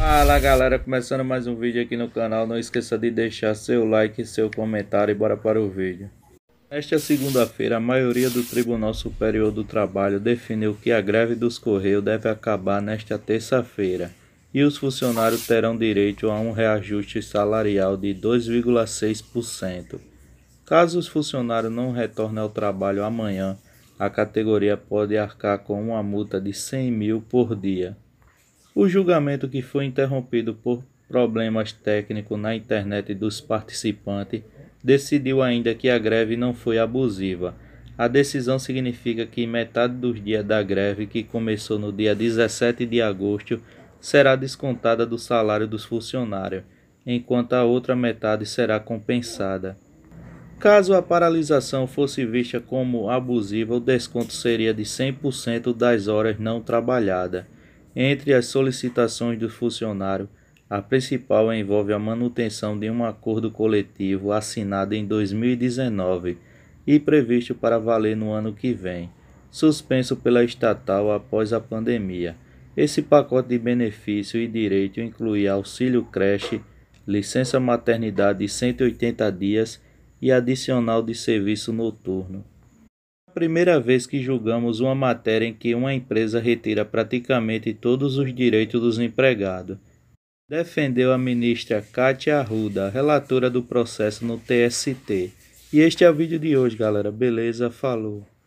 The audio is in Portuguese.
Fala galera, começando mais um vídeo aqui no canal, não esqueça de deixar seu like, seu comentário e bora para o vídeo. Nesta segunda-feira, a maioria do Tribunal Superior do Trabalho definiu que a greve dos Correios deve acabar nesta terça-feira e os funcionários terão direito a um reajuste salarial de 2,6%. Caso os funcionários não retornem ao trabalho amanhã, a categoria pode arcar com uma multa de 100 mil por dia. O julgamento que foi interrompido por problemas técnicos na internet dos participantes decidiu ainda que a greve não foi abusiva. A decisão significa que metade dos dias da greve, que começou no dia 17 de agosto, será descontada do salário dos funcionários, enquanto a outra metade será compensada. Caso a paralisação fosse vista como abusiva, o desconto seria de 100% das horas não trabalhadas. Entre as solicitações do funcionário, a principal envolve a manutenção de um acordo coletivo assinado em 2019 e previsto para valer no ano que vem, suspenso pela estatal após a pandemia. Esse pacote de benefício e direito inclui auxílio creche, licença maternidade de 180 dias e adicional de serviço noturno primeira vez que julgamos uma matéria em que uma empresa retira praticamente todos os direitos dos empregados. Defendeu a ministra Kátia Arruda, relatora do processo no TST. E este é o vídeo de hoje, galera. Beleza? Falou.